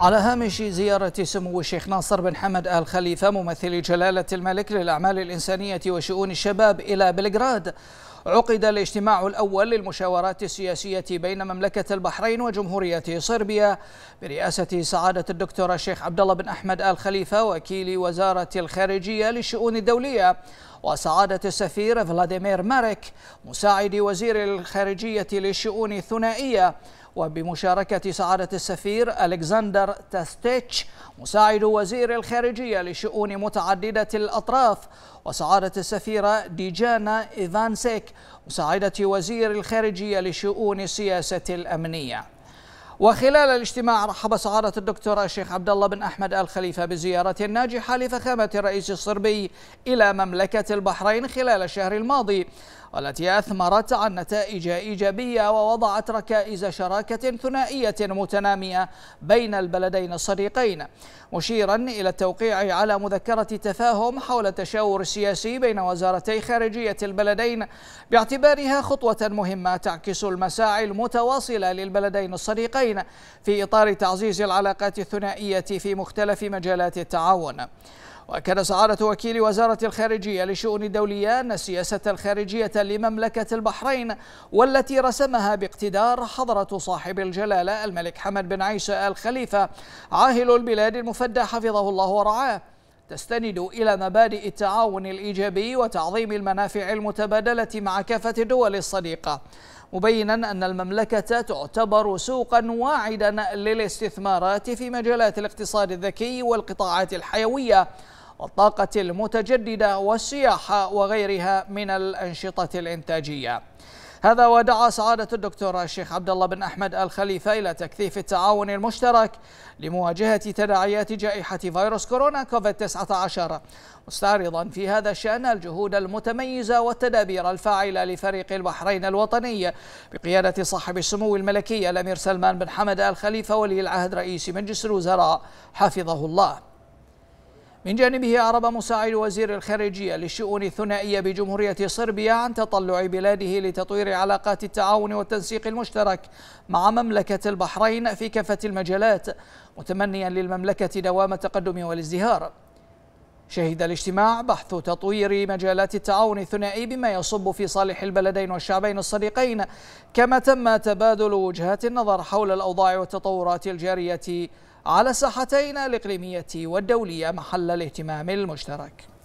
على هامش زيارة سمو الشيخ ناصر بن حمد آل خليفة ممثل جلالة الملك للأعمال الإنسانية وشؤون الشباب إلى بلغراد عقد الاجتماع الأول للمشاورات السياسية بين مملكة البحرين وجمهورية صربيا برئاسة سعادة الدكتور الشيخ عبد الله بن أحمد آل خليفة وكيل وزارة الخارجية للشؤون الدولية وسعادة السفير فلاديمير مارك مساعد وزير الخارجية للشؤون الثنائية وبمشاركة سعادة السفير ألكسندر تاستيتش مساعد وزير الخارجية لشؤون متعددة الأطراف وسعادة السفيرة ديجانا إيفانسيك ذلك مساعدة وزير الخارجية لشؤون السياسة الأمنية وخلال الاجتماع رحب سعادة الدكتور الشيخ عبد الله بن أحمد آل خليفة بزيارة ناجحة لفخامة الرئيس الصربي إلى مملكة البحرين خلال الشهر الماضي والتي أثمرت عن نتائج إيجابية ووضعت ركائز شراكة ثنائية متنامية بين البلدين الصديقين مشيرا إلى التوقيع على مذكرة تفاهم حول التشاور السياسي بين وزارتي خارجية البلدين باعتبارها خطوة مهمة تعكس المساعي المتواصلة للبلدين الصديقين في إطار تعزيز العلاقات الثنائية في مختلف مجالات التعاون وأكد سعادة وكيل وزارة الخارجية لشؤون الدولية أن السياسة الخارجية لمملكة البحرين والتي رسمها باقتدار حضرة صاحب الجلالة الملك حمد بن عيسى آل خليفة عاهل البلاد المفدى حفظه الله ورعاه تستند إلى مبادئ التعاون الإيجابي وتعظيم المنافع المتبادلة مع كافة الدول الصديقة مبينا أن المملكة تعتبر سوقا واعدا للاستثمارات في مجالات الاقتصاد الذكي والقطاعات الحيوية والطاقة المتجددة والسياحة وغيرها من الأنشطة الإنتاجية هذا ودعا سعادة الدكتور الشيخ عبد الله بن أحمد الخليفة إلى تكثيف التعاون المشترك لمواجهة تداعيات جائحة فيروس كورونا كوفيد-19 مستعرضا في هذا الشأن الجهود المتميزة والتدابير الفاعلة لفريق البحرين الوطني بقيادة صاحب السمو الملكي الأمير سلمان بن حمد الخليفة ولي العهد رئيس مجلس الوزراء حفظه الله من جانبه أعرب مساعد وزير الخارجية للشؤون الثنائية بجمهورية صربيا عن تطلع بلاده لتطوير علاقات التعاون والتنسيق المشترك مع مملكة البحرين في كافة المجالات متمنيا للمملكة دوام التقدم والازدهار شهد الاجتماع بحث تطوير مجالات التعاون الثنائي بما يصب في صالح البلدين والشعبين الصديقين كما تم تبادل وجهات النظر حول الأوضاع والتطورات الجارية على الساحتين الإقليمية والدولية محل الاهتمام المشترك